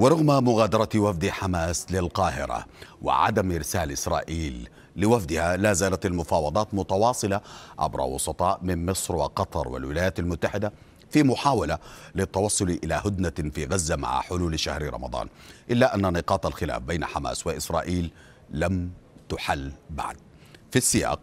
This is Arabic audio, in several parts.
ورغم مغادرة وفد حماس للقاهرة وعدم إرسال إسرائيل لوفدها لا زالت المفاوضات متواصلة عبر وسطاء من مصر وقطر والولايات المتحدة في محاولة للتوصل إلى هدنة في غزة مع حلول شهر رمضان إلا أن نقاط الخلاف بين حماس وإسرائيل لم تحل بعد في السياق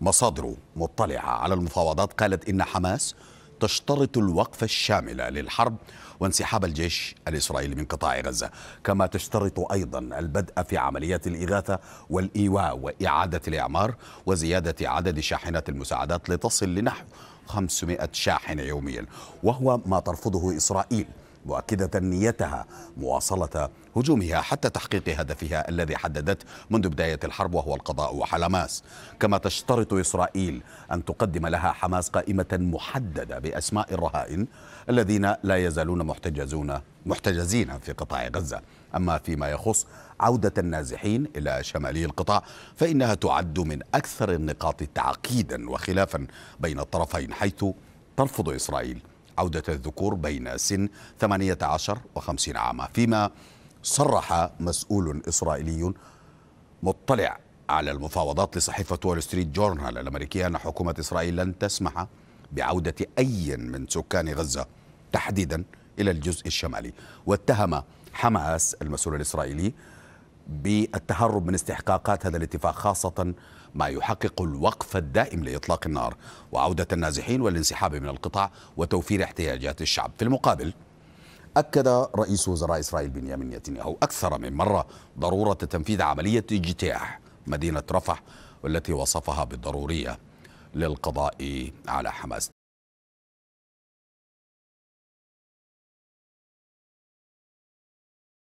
مصادر مطلعة على المفاوضات قالت إن حماس تشترط الوقف الشامل للحرب وانسحاب الجيش الإسرائيلي من قطاع غزة كما تشترط أيضا البدء في عمليات الإغاثة والإيواء وإعادة الإعمار وزيادة عدد شاحنات المساعدات لتصل لنحو 500 شاحنة يوميا وهو ما ترفضه إسرائيل مؤكدة نيتها مواصلة هجومها حتى تحقيق هدفها الذي حددته منذ بداية الحرب وهو القضاء على ماس كما تشترط إسرائيل أن تقدم لها حماس قائمة محددة بأسماء الرهائن الذين لا يزالون محتجزون محتجزين في قطاع غزة أما فيما يخص عودة النازحين إلى شمالي القطاع فإنها تعد من أكثر النقاط تعقيدا وخلافا بين الطرفين حيث ترفض إسرائيل عودة الذكور بين سن 18 و 50 عاما فيما صرح مسؤول إسرائيلي مطلع على المفاوضات لصحيفة وول ستريت جورنال الأمريكية أن حكومة إسرائيل لن تسمح بعودة أي من سكان غزة تحديدا إلى الجزء الشمالي واتهم حماس المسؤول الإسرائيلي بالتهرب من استحقاقات هذا الاتفاق خاصة ما يحقق الوقف الدائم لإطلاق النار وعودة النازحين والانسحاب من القطاع وتوفير احتياجات الشعب في المقابل أكد رئيس وزراء إسرائيل بنيامين نتنياهو أكثر من مرة ضرورة تنفيذ عملية اجتياح مدينة رفح والتي وصفها بالضرورية للقضاء على حماس